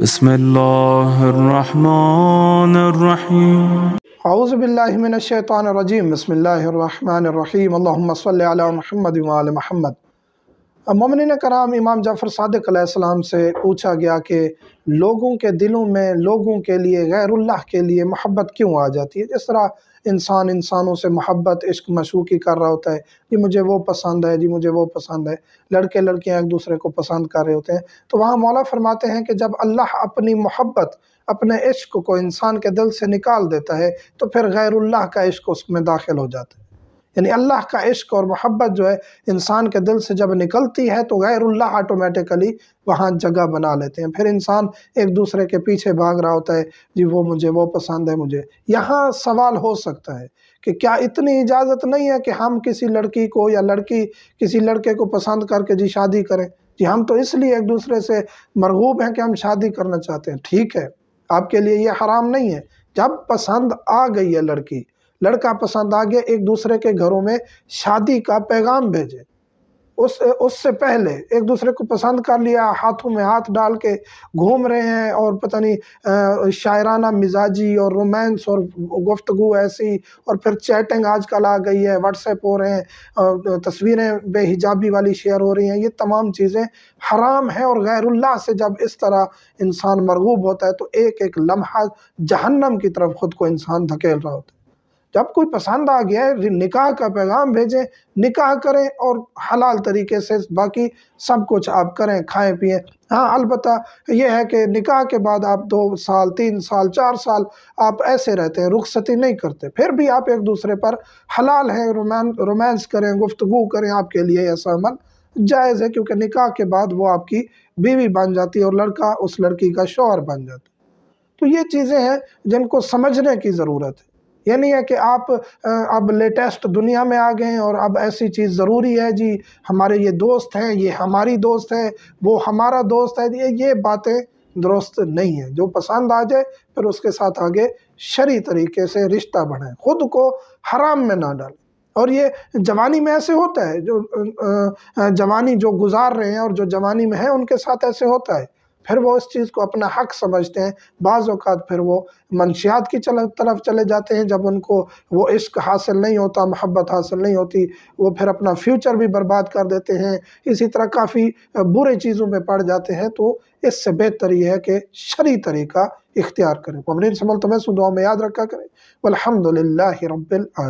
بسم الله الرحمن الرحيم أعوذ بالله من الشيطان الرجيم بسم الله الرحمن الرحيم اللهم صل على محمد وعلى محمد مومنین کرام امام جعفر صادق علیہ السلام سے پوچھا گیا کہ لوگوں کے دلوں میں لوگوں کے لیے غیر اللہ کے لیے محبت کیوں آ جاتی ہے جس طرح انسان انسانوں سے محبت عشق مشوقی کر رہا ہوتا ہے جی مجھے وہ پسند ہے جی مجھے وہ پسند ہے لڑکے لڑکیاں ایک دوسرے کو پسند کر رہے ہوتے ہیں تو وہاں مولا فرماتے ہیں کہ جب اللہ اپنی محبت اپنے عشق کو انسان کے دل سے نکال دیتا ہے تو پھر غیر اللہ کا عشق اس میں داخل ہو جاتا ہے یعنی اللہ کا عشق اور محبت جو ہے انسان کے دل سے جب نکلتی ہے تو غیر اللہ آٹومیٹیکلی وہاں جگہ بنا لیتے ہیں پھر انسان ایک دوسرے کے پیچھے بھاگ رہا ہوتا ہے جی وہ مجھے وہ پسند ہے مجھے یہاں سوال ہو سکتا ہے کہ کیا اتنی اجازت نہیں ہے کہ ہم کسی لڑکی کو یا لڑکی کسی لڑکے کو پسند کر کے جی شادی کریں جی ہم تو اس لیے ایک دوسرے سے مرغوب ہیں کہ ہم شادی کرنا چاہتے ہیں ٹھیک ہے آپ کے لیے یہ حرام نہیں ہے جب پسند آ گئی ہے لڑکی لڑکا پسند آ گیا ایک دوسرے کے گھروں میں شادی کا پیغام بھیجے اس اس سے پہلے ایک دوسرے کو پسند کر لیا ہاتھوں میں ہاتھ ڈال کے گھوم رہے ہیں اور پتہ نہیں شاعرانہ مزاجی اور رومانس اور گفتگو ایسی اور پھر چیٹنگ آج کل آ گئی ہے واٹس ایپ ہو رہے ہیں تصویریں بے حجابی والی شیئر ہو رہی ہیں یہ تمام چیزیں حرام ہیں اور غیر اللہ سے جب اس طرح انسان مرغوب ہوتا ہے تو ایک ایک لمحہ جہنم کی طرف خود کو انسان دھکیل رہا ہوتا ہے جب کوئی پسند آ گیا ہے نکاح کا پیغام بھیجیں نکاح کریں اور حلال طریقے سے باقی سب کچھ آپ کریں کھائیں پیئیں ہاں البتہ یہ ہے کہ نکاح کے بعد آپ دو سال تین سال چار سال آپ ایسے رہتے ہیں رخصتی نہیں کرتے پھر بھی آپ ایک دوسرے پر حلال ہیں رومینس کریں گفتگو کریں آپ کے لیے ایسا عمل جائز ہے کیونکہ نکاح کے بعد وہ آپ کی بیوی بن جاتی ہے اور لڑکا اس لڑکی کا شوہر بن جاتا تو یہ چیزیں ہیں جن کو سمجھنے کی ضرورت ہے یہ یعنی نہیں ہے کہ آپ اب لیٹسٹ دنیا میں آ گئے اور اب ایسی چیز ضروری ہے جی ہمارے یہ دوست ہیں یہ ہماری دوست ہے وہ ہمارا دوست ہے یہ باتیں درست نہیں ہیں جو پسند آ جائے پھر اس کے ساتھ آگے شریع طریقے سے رشتہ بڑھائیں خود کو حرام میں نہ ڈالیں اور یہ جوانی میں ایسے ہوتا ہے جو جوانی جو گزار رہے ہیں اور جو جوانی میں ہیں ان کے ساتھ ایسے ہوتا ہے پھر وہ اس چیز کو اپنا حق سمجھتے ہیں بعض اوقات پھر وہ منشیات کی طرف چلے جاتے ہیں جب ان کو وہ عشق حاصل نہیں ہوتا محبت حاصل نہیں ہوتی وہ پھر اپنا فیوچر بھی برباد کر دیتے ہیں اسی طرح کافی برے چیزوں میں پڑ جاتے ہیں تو اس سے بہتر یہ ہے کہ شری طریقہ اختیار کریں ابن سمل تمہیں سو سن میں یاد رکھا کریں والحمدللہ رب العالمین